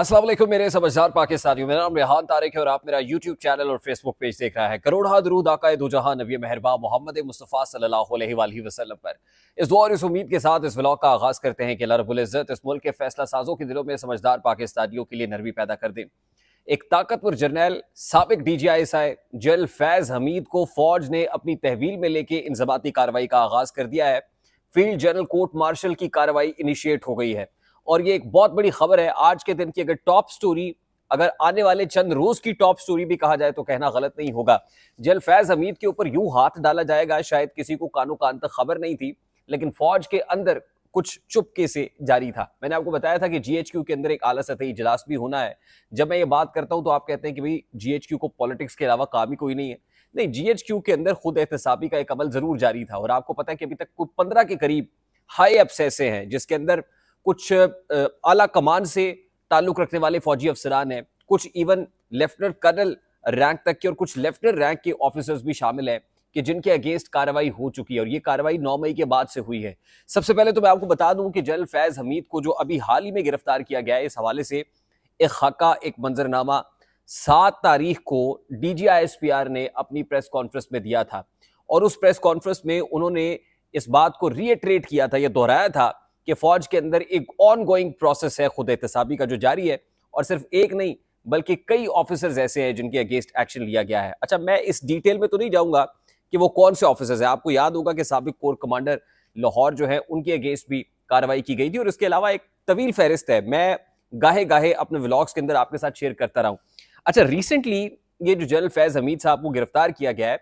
असलम मेरे समझदार पाकिस्तानियों मेरा नाम रेहान तारिक है और आप मेरा यूट्यूब चैनल और फेसबुक पेज देख रहा है करोड़ा दरूद आकाए दो जहां नबी मेहरबा मोहम्मद मुस्तफ़ा सल्ला वसलम पर इस दौर और इस उम्मीद के साथ इस व्लॉग का आगाज़ करते हैं कि लरबुल्ज़त इस मुल्क के फैसला साजों के दिलों में समझदार पाकिस्तानियों के लिए नरमी पैदा कर दें एक ताकतवर जर्नैल सबक D G I S I general Faiz Hameed को फौज ने अपनी तहवील में लेके इंजबाती कार्रवाई का आगाज़ कर दिया है फील्ड जनरल कोर्ट मार्शल की कार्रवाई इनिशिएट हो गई है और ये एक बहुत बड़ी खबर है आज के दिन की अगर टॉप स्टोरी अगर आने वाले चंद रोज की टॉप स्टोरी भी कहा जाए तो कहना गलत नहीं होगा जल फैज हमीद के ऊपर यूं हाथ डाला जाएगा शायद किसी को कानो कान तक खबर नहीं थी लेकिन फौज के अंदर कुछ चुपके से जारी था मैंने आपको बताया था कि जीएचक्यू के अंदर एक आला सतह इजलास भी होना है जब मैं ये बात करता हूं तो आप कहते हैं कि भाई जीएचक्यू को पॉलिटिक्स के अलावा काम ही कोई नहीं है नहीं जीएचक्यू के अंदर खुद एहतसाबी का एक अमल जरूर जारी था और आपको पता है कि अभी तक कुछ पंद्रह के करीब हाई अप्स हैं जिसके अंदर कुछ आला कमान से ताल्लुक रखने वाले फौजी अफसरान हैं कुछ इवन लेफ्टिनेंट कर्नल रैंक तक के और कुछ लेफ्टिनेंट रैंक के ऑफिसर्स भी शामिल हैं कि जिनके अगेंस्ट कार्रवाई हो चुकी है और ये कार्रवाई 9 मई के बाद से हुई है सबसे पहले तो मैं आपको बता दूं कि जनरल फैज़ हमीद को जो अभी हाल ही में गिरफ्तार किया गया है इस हवाले से एक खाका एक मंजरनामा सात तारीख को आर ने अपनी प्रेस कॉन्फ्रेंस में दिया था और उस प्रेस कॉन्फ्रेंस में उन्होंने इस बात को रिएट्रेट किया था या दोहराया था कि फौज के अंदर एक ऑन गोइंग प्रोसेस है खुद एहतसाबी का जो जारी है और सिर्फ एक नहीं बल्कि कई ऑफिसर्स ऐसे हैं जिनके अगेंस्ट एक्शन लिया गया है अच्छा मैं इस डिटेल में तो नहीं जाऊंगा कि वो कौन से ऑफिसर्स हैं आपको याद होगा कि सबक कोर कमांडर लाहौर जो है उनके अगेंस्ट भी कार्रवाई की गई थी और इसके अलावा एक तवील फहरिस्त है मैं गाहे गाहे अपने व्लॉग्स के अंदर आपके साथ शेयर करता रहा हूँ अच्छा रिसेंटली ये जो जनरल फैज हमीद साहब को गिरफ्तार किया गया है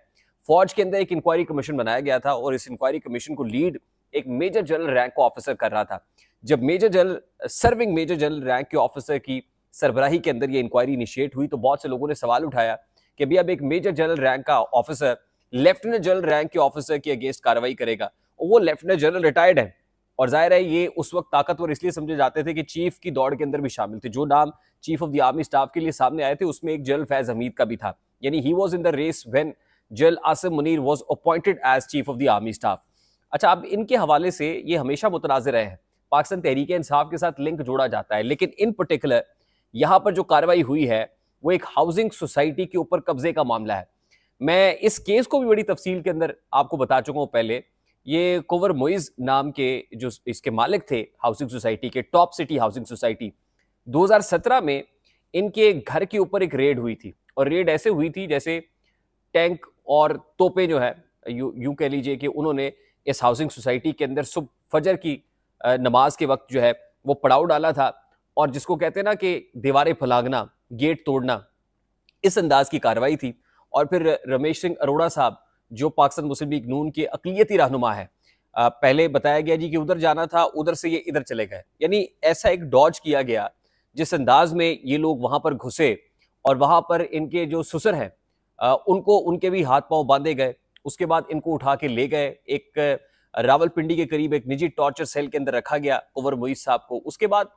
फौज के अंदर एक इंक्वायरी कमीशन बनाया गया था और इस इंक्वायरी कमीशन को लीड एक मेजर जनरल रैंक का ऑफिसर कर रहा था जब major general serving major general rank के ऑफिसर की सरबराही के अंदर ये इंक्वायरी इनिशिएट हुई तो बहुत से लोगों ने सवाल उठाया कि अभी अब एक मेजर जनरल रैंक का ऑफिसर लेफ्टिनेंट जनरल रैंक के ऑफिसर के अगेंस्ट कार्रवाई करेगा और वो लेफ्टिनेंट जनरल रिटायर्ड है और जाहिर है ये उस वक्त ताकतवर इसलिए समझे जाते थे कि चीफ की दौड़ के अंदर भी शामिल थे जो नाम chief of the army staff के लिए सामने आए थे उसमें एक जनरल फैज हमीद का भी था यानी he was in the race when general Asif Munir was appointed as chief of the army staff अच्छा अब इनके हवाले से ये हमेशा मुतनाज़ रहे हैं पाकिस्तान तहरीक इंसाफ के साथ लिंक जोड़ा जाता है लेकिन इन पर्टिकुलर यहाँ पर जो कार्रवाई हुई है वो एक हाउसिंग सोसाइटी के ऊपर कब्जे का मामला है मैं इस केस को भी बड़ी तफसील के अंदर आपको बता चुका हूँ पहले ये कोवर मोइज नाम के जो इसके मालिक थे हाउसिंग सोसाइटी के टॉप सिटी हाउसिंग सोसाइटी 2017 में इनके घर के ऊपर एक रेड हुई थी और रेड ऐसे हुई थी जैसे टैंक और तोपे जो है यू यू कह लीजिए कि उन्होंने इस हाउसिंग सोसाइटी के अंदर सुबह फजर की नमाज के वक्त जो है वो पड़ाव डाला था और जिसको कहते हैं ना कि दीवारें फलागना गेट तोड़ना इस अंदाज की कार्रवाई थी और फिर रमेश सिंह अरोड़ा साहब जो पाकिस्तान मुस्लिम लीग नून के अकलीती रहनुमा है पहले बताया गया जी कि उधर जाना था उधर से ये इधर चले गए यानी ऐसा एक डॉज किया गया जिस अंदाज में ये लोग वहाँ पर घुसे और वहाँ पर इनके जो सुसर हैं उनको उनके भी हाथ पांव बांधे गए उसके बाद इनको उठा के ले गए एक रावलपिंडी के करीब एक निजी टॉर्चर सेल के अंदर रखा गया कुंवर मुईस साहब को उसके बाद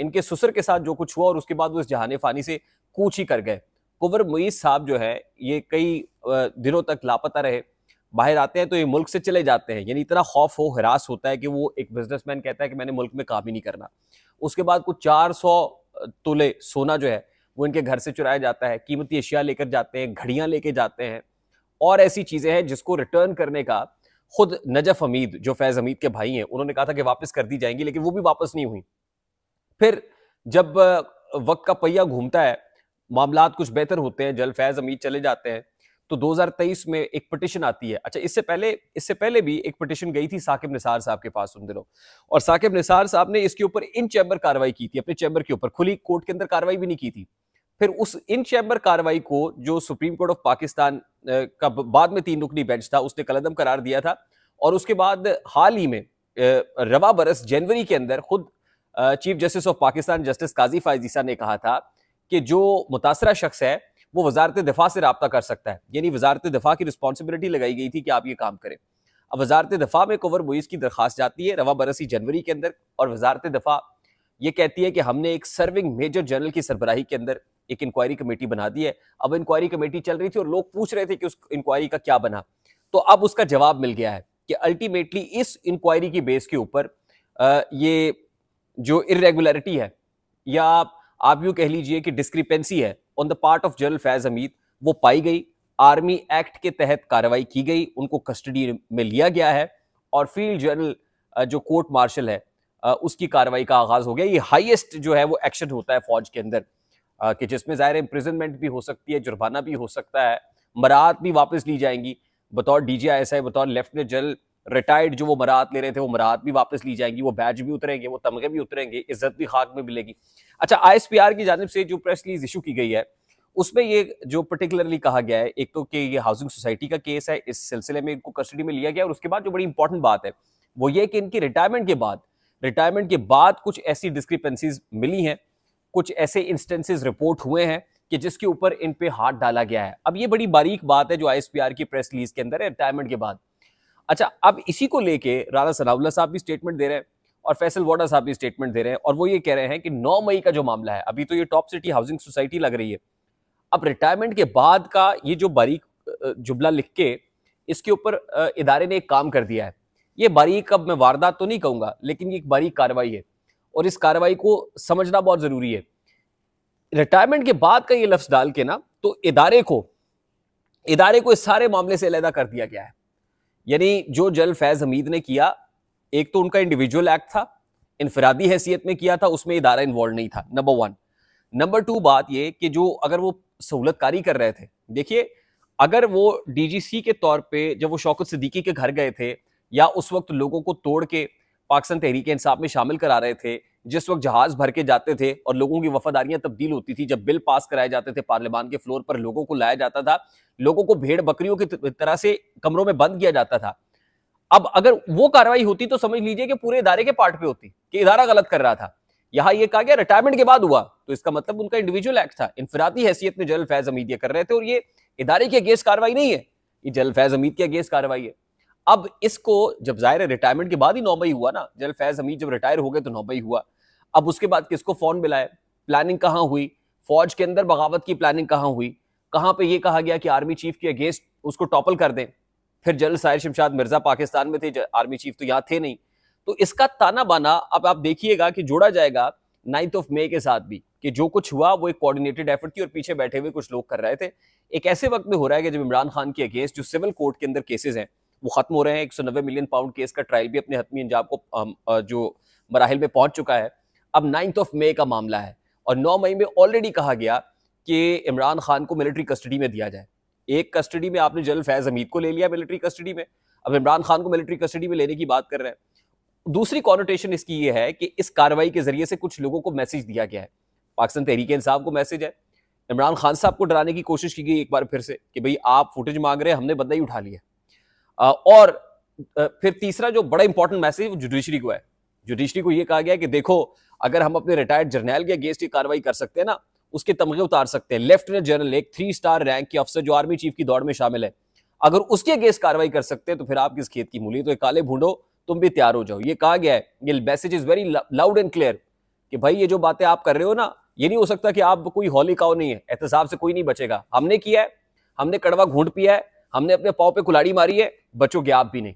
इनके सुसर के साथ जो कुछ हुआ और उसके बाद वो इस जहाने फानी से कूच ही कर गए कुंवर मुईस साहब जो है ये कई दिनों तक लापता रहे बाहर आते हैं तो ये मुल्क से चले जाते हैं यानी इतना खौफ हो हरास होता है कि वो एक बिजनेसमैन कहता है कि मैंने मुल्क में काम ही नहीं करना उसके बाद कुछ सौ तोले सोना जो है वो इनके घर से चुराया जाता है कीमती अशिया लेकर जाते हैं घड़ियां लेके जाते हैं और ऐसी चीजें हैं जिसको रिटर्न करने का खुद नजफ हमीद जो फैज हमीद के भाई हैं उन्होंने कहा था कि वापस कर दी जाएंगी लेकिन वो भी वापस नहीं हुई फिर जब वक्त का पहिया घूमता है मामला कुछ बेहतर होते हैं जल फैज हमीद चले जाते हैं तो 2023 में एक पटिशन आती है अच्छा इससे पहले इससे पहले भी एक पटिशन गई थी साकिब निसार साहब के पास उन दिनों और साकिब निसार साहब ने इसके ऊपर इन चैम्बर कार्रवाई की थी अपने चैम्बर के ऊपर खुली कोर्ट के अंदर कार्रवाई भी नहीं की थी फिर उस इन चैम्बर कार्रवाई को जो सुप्रीम कोर्ट ऑफ पाकिस्तान का बाद में तीन रुकनी बेंच था उसने कलदम करार दिया था और उसके बाद हाल ही में रवा बरस जनवरी के अंदर खुद chief justice of Pakistan justice Qazi फायजीसा ने कहा था कि जो मुतासरा शख्स है वो वजारत दफा से रबता कर सकता है यानी वजारत दफा की रिस्पॉन्सिबिलिटी लगाई गई थी कि आप ये काम करें अब वजारत दफा में कोवर मुईस की दरख्वास्त जाती है रवा बरसी जनवरी के अंदर और वजारत दफा ये कहती है कि हमने एक सर्विंग मेजर जनरल की सरबराही के अंदर एक इंक्वायरी कमेटी बना दी है अब इंक्वायरी कमेटी चल रही थी और लोग पूछ रहे थे कि उस इंक्वायरी का क्या बना तो अब उसका जवाब मिल गया है कि अल्टीमेटली इस इंक्वायरी की बेस के ऊपर ये जो इरेगुलरिटी है या आप यूँ कह लीजिए कि डिस्क्रिपेंसी है on the part of general Faiz Hameed वो पाई गई आर्मी एक्ट के तहत कार्रवाई की गई उनको कस्टडी में लिया गया है और फील्ड जनरल जो कोर्ट मार्शल है उसकी कार्रवाई का आगाज हो गया ये हाईएस्ट जो है वो एक्शन होता है फौज के अंदर कि जिसमें ज़ाहिर इम्प्रिजनमेंट भी हो सकती है जुर्माना भी हो सकता है मराहत भी वापस ली जाएंगी बतौर डी जी आई एस आई बतौर लेफ्टिनेंट जनरल रिटायर्ड जो वो मराहत ले रहे थे वो मराहत भी वापस ली जाएंगी वो बैच भी उतरेंगे वो तमगे भी उतरेंगे इज्जत भी खाक में मिलेगी अच्छा आई एस पी आर की जानब से जो प्रेस रिलीज इशू की गई है उसमें ये जो पर्टिकुलरली कहा गया है एक तो कि ये हाउसिंग सोसाइटी का केस है इस सिलसिले में इनको कस्टडी में लिया गया और उसके बाद जो बड़ी इंपॉर्टेंट बात है वो ये कि इनकी रिटायरमेंट के बाद रिटायरमेंट के बाद कुछ ऐसी डिस्क्रिपेंसीज मिली हैं कुछ ऐसे इंस्टेंसेस रिपोर्ट हुए हैं कि जिसके ऊपर इन पे हाथ डाला गया है अब ये बड़ी बारीक बात है जो आईएसपीआर की प्रेस रिलीज के अंदर है रिटायरमेंट के बाद अच्छा अब इसी को लेके राणा सनाउल्ला साहब भी स्टेटमेंट दे रहे हैं और फैसल वाडा साहब भी स्टेटमेंट दे रहे हैं और वो ये कह रहे हैं कि 9 मई का जो मामला है अभी तो ये टॉप सिटी हाउसिंग सोसाइटी लग रही है अब रिटायरमेंट के बाद का ये जो बारीक जुबला लिख के इसके ऊपर इदारे ने एक काम कर दिया है ये बारीक अब मैं वारदात तो नहीं कहूंगा लेकिन ये एक बारीक कार्रवाई है और इस कार्रवाई को समझना बहुत ज़रूरी है रिटायरमेंट के बाद का ये लफ्ज़ डाल के ना तो इदारे को इदारे को इस सारे मामले से अलहदा कर दिया गया है यानी जो जल फैज़ हमीद ने किया एक तो उनका इंडिविजुअल एक्ट था इनफरादी हैसियत में किया था उसमें इदारा इन्वॉल्व नहीं था नंबर वन नंबर टू बात यह कि जो अगर वो सहूलतकारी कर रहे थे देखिए अगर वो डीजीसी के तौर पे जब वो शौकत सिद्दीकी के घर गए थे या उस वक्त लोगों को तोड़ के पाकिस्तान तहरीक इंसाफ में शामिल करा रहे थे जिस वक्त जहाज भर के जाते थे और लोगों की वफादारियां तब्दील होती थी जब बिल पास कराए जाते थे पार्लियामान के फ्लोर पर लोगों को लाया जाता था लोगों को भेड़ बकरियों की तरह से कमरों में बंद किया जाता था अब अगर वो कार्रवाई होती तो समझ लीजिए कि पूरे इदारे के पार्ट पे होती कि इदारा गलत कर रहा था यहां ये कहा गया रिटायरमेंट के बाद हुआ तो इसका मतलब उनका इंडिविजुअल एक्ट था इनफरादी हैसियत में जल फैज अमीद ये कर रहे थे और ये इदारे की अगेंस्ट कार्रवाई नहीं है ये जल फैज अमीद की अगेंस्ट कार्रवाई है अब इसको जब जाहिर है रिटायरमेंट के बाद ही नौबई हुआ ना जनरल फैज हमीद जब रिटायर हो गए तो नौबई हुआ अब उसके बाद किसको फोन मिलाए प्लानिंग कहाँ हुई फौज के अंदर बगावत की प्लानिंग कहाँ हुई कहाँ पे ये कहा गया कि आर्मी चीफ के अगेंस्ट उसको टॉपल कर दें फिर जनरल साहिर शमशाद मिर्जा पाकिस्तान में थे आर्मी चीफ तो यहाँ थे नहीं तो इसका ताना बाना अब आप देखिएगा कि जोड़ा जाएगा नाइन्थ ऑफ मे के साथ भी कि जो कुछ हुआ वो एक कोऑर्डिनेटेड एफर्ट थी और पीछे बैठे हुए कुछ लोग कर रहे थे एक ऐसे वक्त में हो रहा है कि जब इमरान खान के अगेंस्ट जो सिविल कोर्ट के अंदर केसेस हैं वो ख़त्म हो रहे हैं एक सौ नब्बे मिलियन पाउंड केस का ट्रायल भी अपने हतमी अंजाम को जो मराहल में पहुंच चुका है अब नाइन्थ ऑफ मई का मामला है और नौ मई में ऑलरेडी कहा गया कि इमरान खान को मिलिट्री कस्टडी में दिया जाए एक कस्टडी में आपने जनरल फैज़ हमीद को ले लिया मिलिट्री कस्टडी में अब इमरान खान को मिलिट्री कस्टडी में लेने की बात कर रहे हैं दूसरी कॉन्टेशन इसकी ये है कि इस कार्रवाई के जरिए से कुछ लोगों को मैसेज दिया गया है पाकिस्तान तहरीक इंसाफ को मैसेज है इमरान खान साहब को डराने की कोशिश की गई एक बार फिर से कि भाई आप फुटेज मांग रहे हैं हमने बंदा ही उठा लिया और फिर तीसरा जो बड़ा इंपॉर्टेंट मैसेज जुडिशरी को है जुडिशरी को यह कहा गया कि देखो अगर हम अपने रिटायर्ड जर्नैल के अगेंस्ट ये कार्रवाई कर सकते हैं ना उसके तमगे उतार सकते हैं लेफ्टिनेंट जनरल एक थ्री स्टार रैंक के अफसर जो आर्मी चीफ की दौड़ में शामिल है अगर उसके अगेंस्ट कार्रवाई कर सकते हैं तो फिर आप किस खेत की मूली तो काले भूडो तुम भी तैयार हो जाओ ये कहा गया है ये message is very loud and clear कि भाई ये जो बातें आप कर रहे हो ना ये नहीं हो सकता कि आप कोई हॉली काव नहीं है एहतसाब से कोई नहीं बचेगा हमने किया है हमने कड़वा घूंट पिया है हमने अपने पाओ पे कुलाड़ी मारी है के आप भी नहीं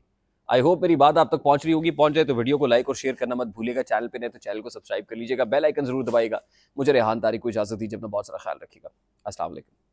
आई होप मेरी बात आप तक पहुंच रही होगी पहुंच जाए तो वीडियो को लाइक और शेयर करना मत भूलिएगा चैनल पे नहीं तो चैनल को सब्सक्राइब कर लीजिएगा बेल आइकन जरूर दबाएगा मुझे रेहान तारीख को इजाजत दीजिए अपना बहुत सारा ख्याल रखिएगा असला